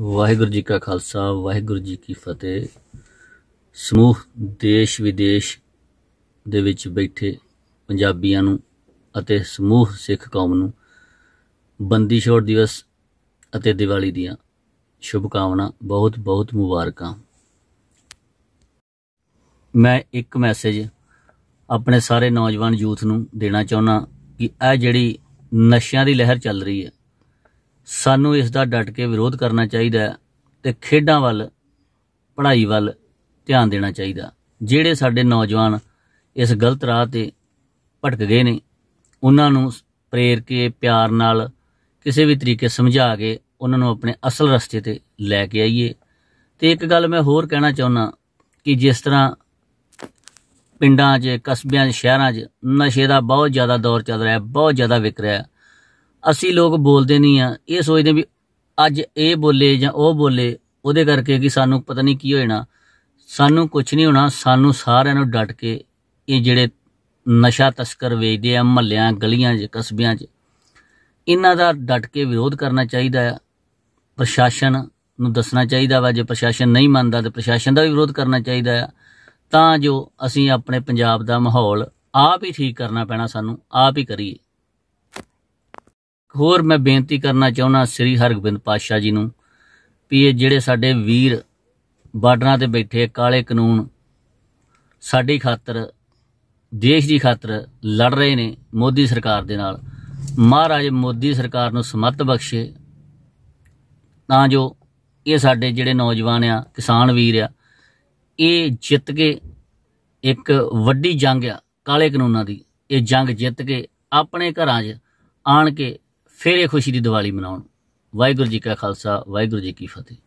ਵਾਹਿਗੁਰੂ ਜੀ ਕਾ ਖਾਲਸਾ ਵਾਹਿਗੁਰੂ ਜੀ ਕੀ ਫਤਿਹ ਸਮੂਹ ਦੇਸ਼ ਵਿਦੇਸ਼ ਦੇ ਵਿੱਚ ਬੈਠੇ ਪੰਜਾਬੀਆਂ ਨੂੰ ਅਤੇ ਸਮੂਹ ਸਿੱਖ ਕੌਮ ਨੂੰ ਬੰਦੀ ਛੋੜ ਦਿਵਸ ਅਤੇ ਦੀਵਾਲੀ ਦੀਆਂ ਸ਼ੁਭ ਕਾਮਨਾ ਬਹੁਤ ਬਹੁਤ ਮੁਬਾਰਕਾਂ ਮੈਂ ਇੱਕ ਮੈਸੇਜ ਆਪਣੇ ਸਾਰੇ ਨੌਜਵਾਨ ਯੂਥ ਨੂੰ ਦੇਣਾ ਚਾਹੁੰਦਾ ਕਿ ਇਹ ਜਿਹੜੀ ਨਸ਼ਿਆਂ ਦੀ ਲਹਿਰ ਚੱਲ ਰਹੀ ਹੈ ਸਾਨੂੰ ਇਸ ਦਾ ਡਟ ਕੇ ਵਿਰੋਧ ਕਰਨਾ ਚਾਹੀਦਾ ਤੇ ਖੇਡਾਂ ਵੱਲ ਪੜ੍ਹਾਈ ਵੱਲ ਧਿਆਨ ਦੇਣਾ ਚਾਹੀਦਾ ਜਿਹੜੇ ਸਾਡੇ ਨੌਜਵਾਨ ਇਸ ਗਲਤ ਰਾਹ ਤੇ ਭਟਕ ਗਏ ਨੇ ਉਹਨਾਂ ਨੂੰ ਪ੍ਰੇਰ ਕੇ ਪਿਆਰ ਨਾਲ ਕਿਸੇ ਵੀ ਤਰੀਕੇ ਸਮਝਾ ਕੇ ਉਹਨਾਂ ਨੂੰ ਆਪਣੇ ਅਸਲ ਰਸਤੇ ਤੇ ਲੈ ਕੇ ਆਈਏ ਤੇ ਇੱਕ ਗੱਲ ਮੈਂ ਹੋਰ ਕਹਿਣਾ ਚਾਹੁੰਦਾ ਕਿ ਜਿਸ ਤਰ੍ਹਾਂ ਪਿੰਡਾਂ 'ਚ ਕਸਬਿਆਂ 'ਚ ਸ਼ਹਿਰਾਂ 'ਚ ਨਸ਼ੇ ਦਾ ਬਹੁਤ ਜ਼ਿਆਦਾ ਦੌਰ ਚੱਲ ਰਿਹਾ ਹੈ ਬਹੁਤ ਜ਼ਿਆਦਾ ਵਿਕ ਰਿਹਾ ਹੈ ਅਸੀਂ ਲੋਕ ਬੋਲਦੇ ਨਹੀਂ ਆ ਇਹ ਸੋਚਦੇ ਵੀ ਅੱਜ ਇਹ ਬੋਲੇ ਜਾਂ ਉਹ ਬੋਲੇ ਉਹਦੇ ਕਰਕੇ ਕਿ ਸਾਨੂੰ ਪਤਾ ਨਹੀਂ ਕੀ ਹੋ ਜਾਣਾ ਸਾਨੂੰ ਕੁਝ ਨਹੀਂ ਹੋਣਾ ਸਾਨੂੰ ਸਾਰਿਆਂ ਨੂੰ ਡਟ ਕੇ ਇਹ ਜਿਹੜੇ ਨਸ਼ਾ ਤਸਕਰ ਵੇਚਦੇ ਆ ਮਹੱਲਿਆਂ ਗਲੀਆਂ 'ਚ ਕਸਬਿਆਂ 'ਚ ਇਹਨਾਂ ਦਾ ਡਟ ਕੇ ਵਿਰੋਧ ਕਰਨਾ ਚਾਹੀਦਾ ਆ ਪ੍ਰਸ਼ਾਸਨ ਨੂੰ ਦੱਸਣਾ ਚਾਹੀਦਾ ਵਾ ਜੇ ਪ੍ਰਸ਼ਾਸਨ ਨਹੀਂ ਮੰਨਦਾ ਤੇ ਪ੍ਰਸ਼ਾਸਨ ਦਾ ਵੀ ਵਿਰੋਧ ਕਰਨਾ ਚਾਹੀਦਾ ਆ ਤਾਂ ਜੋ ਅਸੀਂ ਆਪਣੇ ਪੰਜਾਬ ਦਾ ਮਾਹੌਲ ਆਪ ਹੀ ਠੀਕ ਕਰਨਾ ਪੈਣਾ ਸਾਨੂੰ ਆਪ ਹੀ ਕਰੀਏ ਹੋਰ ਮੈਂ ਬੇਨਤੀ ਕਰਨਾ ਚਾਹੁੰਦਾ ਸ੍ਰੀ ਹਰਗੋਬਿੰਦ ਪਾਤਸ਼ਾਹ ਜੀ ਨੂੰ ਵੀ ਇਹ ਜਿਹੜੇ ਸਾਡੇ ਵੀਰ ਬਾਰਡਰਾਂ ਤੇ ਬੈਠੇ ਕਾਲੇ ਕਾਨੂੰਨ ਸਾਡੀ ਖਾਤਰ ਦੇਸ਼ ਦੀ ਖਾਤਰ ਲੜ ਰਹੇ ਨੇ ਮੋਦੀ ਸਰਕਾਰ ਦੇ ਨਾਲ ਮਹਾਰਾਜ ਮੋਦੀ ਸਰਕਾਰ ਨੂੰ ਸਮਤ ਬਖਸ਼ੇ ਤਾਂ ਜੋ ਇਹ ਸਾਡੇ ਜਿਹੜੇ ਨੌਜਵਾਨ ਆ ਕਿਸਾਨ ਵੀਰ ਆ ਇਹ ਜਿੱਤ ਕੇ ਇੱਕ ਵੱਡੀ ਜੰਗ ਆ ਕਾਲੇ ਕਾਨੂੰਨਾਂ ਦੀ ਇਹ ਜੰਗ ਜਿੱਤ ਕੇ ਆਪਣੇ ਘਰਾਂ 'ਚ ਆਣ ਕੇ ਫਿਰ ਇਹ ਖੁਸ਼ੀ ਦੀ ਦੀਵਾਲੀ ਮਨਾਉਣ ਵਾਹਿਗੁਰੂ ਜੀ ਕਾ ਖਾਲਸਾ ਵਾਹਿਗੁਰੂ ਜੀ ਕੀ ਫਤਿਹ